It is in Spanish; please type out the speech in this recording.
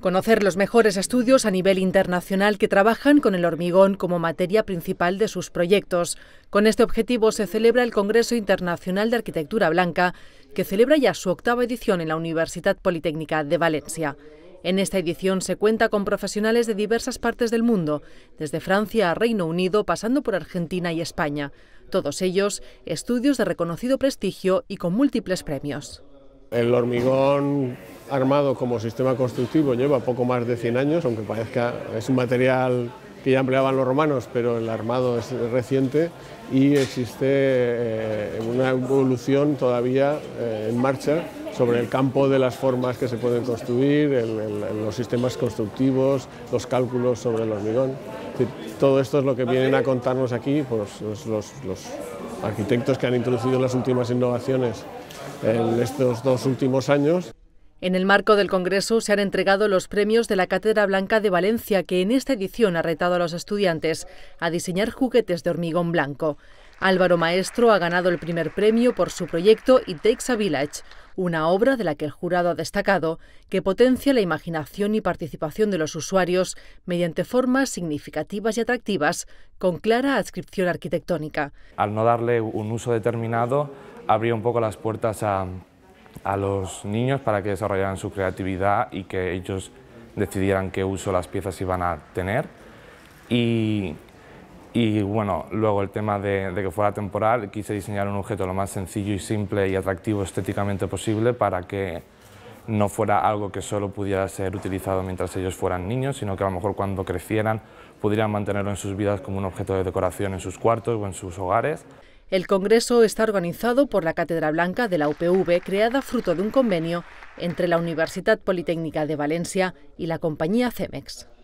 Conocer los mejores estudios a nivel internacional que trabajan con el hormigón como materia principal de sus proyectos. Con este objetivo se celebra el Congreso Internacional de Arquitectura Blanca, que celebra ya su octava edición en la Universidad Politécnica de Valencia. En esta edición se cuenta con profesionales de diversas partes del mundo, desde Francia a Reino Unido, pasando por Argentina y España. Todos ellos, estudios de reconocido prestigio y con múltiples premios. El hormigón armado como sistema constructivo lleva poco más de 100 años, aunque parezca es un material que ya empleaban los romanos, pero el armado es reciente y existe eh, una evolución todavía eh, en marcha sobre el campo de las formas que se pueden construir, los sistemas constructivos, los cálculos sobre el hormigón. Todo esto es lo que vienen a contarnos aquí pues, los arquitectos que han introducido las últimas innovaciones en estos dos últimos años. En el marco del Congreso se han entregado los premios de la Cátedra Blanca de Valencia, que en esta edición ha retado a los estudiantes a diseñar juguetes de hormigón blanco. Álvaro Maestro ha ganado el primer premio por su proyecto It Takes a Village, una obra de la que el jurado ha destacado que potencia la imaginación y participación de los usuarios mediante formas significativas y atractivas con clara adscripción arquitectónica. Al no darle un uso determinado, abrió un poco las puertas a, los niños para que desarrollaran su creatividad y que ellos decidieran qué uso las piezas iban a tener. Y y bueno, luego el tema de, que fuera temporal, quise diseñar un objeto lo más sencillo y simple y atractivo estéticamente posible para que no fuera algo que solo pudiera ser utilizado mientras ellos fueran niños, sino que a lo mejor cuando crecieran pudieran mantenerlo en sus vidas como un objeto de decoración en sus cuartos o en sus hogares. El Congreso está organizado por la Cátedra Blanca de la UPV, creada fruto de un convenio entre la Universidad Politécnica de Valencia y la compañía CEMEX.